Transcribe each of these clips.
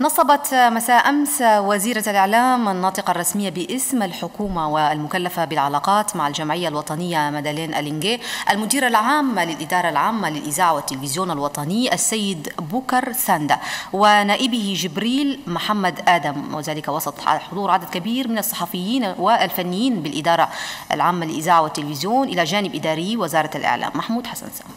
نصبت مساء أمس وزيرة الإعلام الناطقة الرسمية باسم الحكومة والمكلفة بالعلاقات مع الجمعية الوطنية مدالين ألينجي المدير العام للإدارة العامة للإذاعة والتلفزيون الوطني السيد بوكر ساندا ونائبه جبريل محمد آدم وذلك وسط حضور عدد كبير من الصحفيين والفنيين بالإدارة العامة للإذاعة والتلفزيون إلى جانب إداري وزارة الإعلام محمود حسن سام.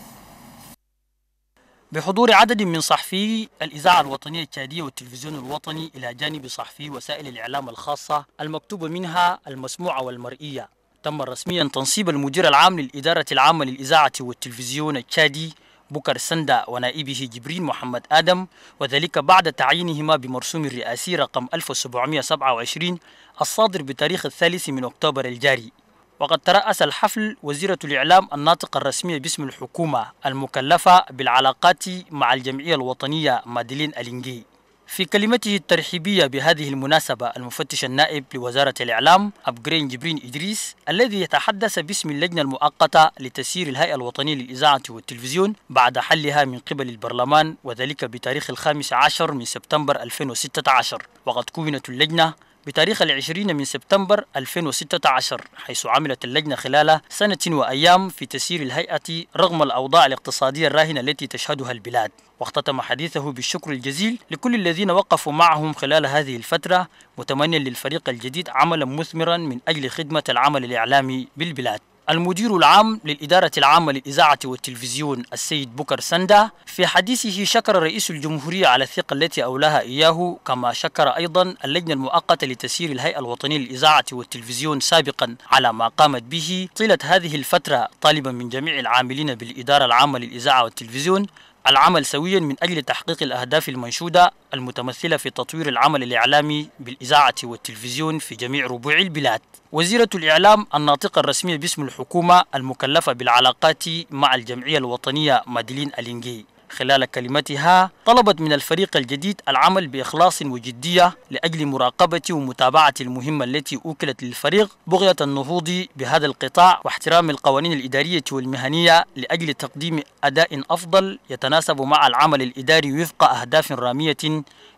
بحضور عدد من صحفي الإذاعة الوطنية التشادية والتلفزيون الوطني إلى جانب صحفي وسائل الإعلام الخاصة المكتوبة منها المسموعة والمرئية تم رسميا تنصيب المدير العام للإدارة العامة للإذاعة والتلفزيون التشادي بكر سندا ونائبه جبرين محمد آدم وذلك بعد تعيينهما بمرسوم الرئاسي رقم 1727 الصادر بتاريخ الثالث من أكتوبر الجاري وقد ترأس الحفل وزيرة الإعلام الناطقة الرسمية باسم الحكومة المكلفة بالعلاقات مع الجمعية الوطنية مادلين ألينجي في كلمته الترحيبية بهذه المناسبة المفتش النائب لوزارة الإعلام أبغرين جبرين إدريس الذي يتحدث باسم اللجنة المؤقتة لتسيير الهيئة الوطنية للإذاعة والتلفزيون بعد حلها من قبل البرلمان وذلك بتاريخ الخامس عشر من سبتمبر 2016 وقد كونت اللجنة بتاريخ العشرين من سبتمبر 2016 حيث عملت اللجنة خلال سنة وأيام في تسيير الهيئة رغم الأوضاع الاقتصادية الراهنة التي تشهدها البلاد واختتم حديثه بالشكر الجزيل لكل الذين وقفوا معهم خلال هذه الفترة متمنيا للفريق الجديد عملا مثمرا من أجل خدمة العمل الإعلامي بالبلاد المدير العام للإدارة العامة للإذاعة والتلفزيون السيد بكر سندا في حديثه شكر رئيس الجمهورية على الثقة التي أولاها إياه كما شكر أيضا اللجنة المؤقتة لتسيير الهيئة الوطنية للإذاعة والتلفزيون سابقا على ما قامت به طيلة هذه الفترة طالبا من جميع العاملين بالإدارة العامة للإذاعة والتلفزيون العمل سويا من أجل تحقيق الأهداف المنشودة المتمثلة في تطوير العمل الإعلامي بالإذاعة والتلفزيون في جميع ربوع البلاد وزيرة الإعلام الناطقة الرسمية باسم الحكومة المكلفة بالعلاقات مع الجمعية الوطنية مادلين ألينجي خلال كلمتها طلبت من الفريق الجديد العمل بإخلاص وجدية لأجل مراقبة ومتابعة المهمة التي أوكلت للفريق بغية النهوض بهذا القطاع واحترام القوانين الإدارية والمهنية لأجل تقديم أداء أفضل يتناسب مع العمل الإداري وفق أهداف رامية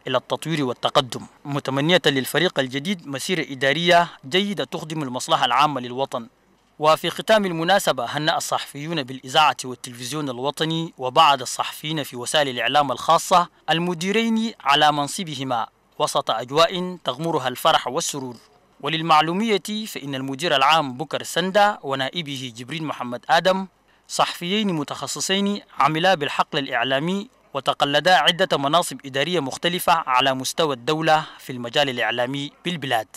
إلى التطوير والتقدم متمنية للفريق الجديد مسيرة إدارية جيدة تخدم المصلحة العامة للوطن وفي ختام المناسبة هنأ الصحفيون بالإذاعة والتلفزيون الوطني وبعض الصحفيين في وسائل الإعلام الخاصة المديرين على منصبهما وسط أجواء تغمرها الفرح والسرور وللمعلومية فإن المدير العام بكر سندا ونائبه جبريل محمد آدم صحفيين متخصصين عملا بالحقل الإعلامي وتقلدا عدة مناصب إدارية مختلفة على مستوى الدولة في المجال الإعلامي بالبلاد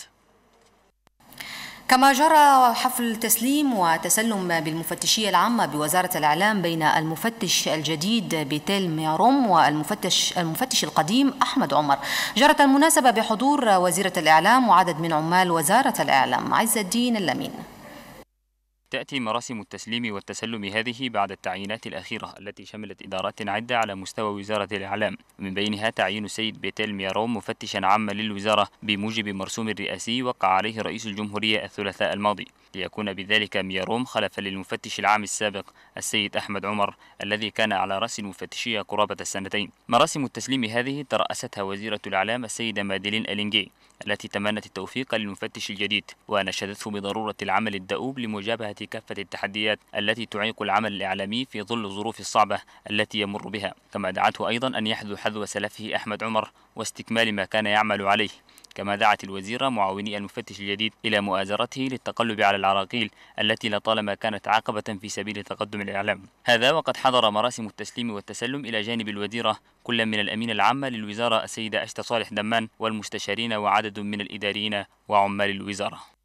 كما جرى حفل تسليم وتسلم بالمفتشية العامة بوزارة الإعلام بين المفتش الجديد بيتيل ميروم والمفتش المفتش القديم أحمد عمر جرت المناسبة بحضور وزيرة الإعلام وعدد من عمال وزارة الإعلام عز الدين اللمين تأتي مراسم التسليم والتسلم هذه بعد التعيينات الأخيرة التي شملت إدارات عدة على مستوى وزارة الإعلام من بينها تعيين السيد بيتيل مياروم مفتشا عاما للوزارة بموجب مرسوم رئاسي وقع عليه رئيس الجمهورية الثلاثاء الماضي ليكون بذلك مياروم خلفا للمفتش العام السابق السيد أحمد عمر الذي كان على رأس المفتشية قرابة السنتين مراسم التسليم هذه ترأستها وزيرة الإعلام السيدة مادلين ألينجي التي تمنت التوفيق للمفتش الجديد ونشدته بضرورة العمل الدؤوب لمجابهة كافة التحديات التي تعيق العمل الإعلامي في ظل الظروف الصعبة التي يمر بها كما دعته أيضا أن يحذو حذو سلفه أحمد عمر واستكمال ما كان يعمل عليه كما دعت الوزيرة معاوني المفتش الجديد إلى مؤازرته للتقلب على العراقيل التي لطالما كانت عقبة في سبيل تقدم الإعلام هذا وقد حضر مراسم التسليم والتسلم إلى جانب الوزيرة كل من الأمين العام للوزارة السيدة أشتى صالح دمان والمستشارين وعدد من الإداريين وعمال الوزارة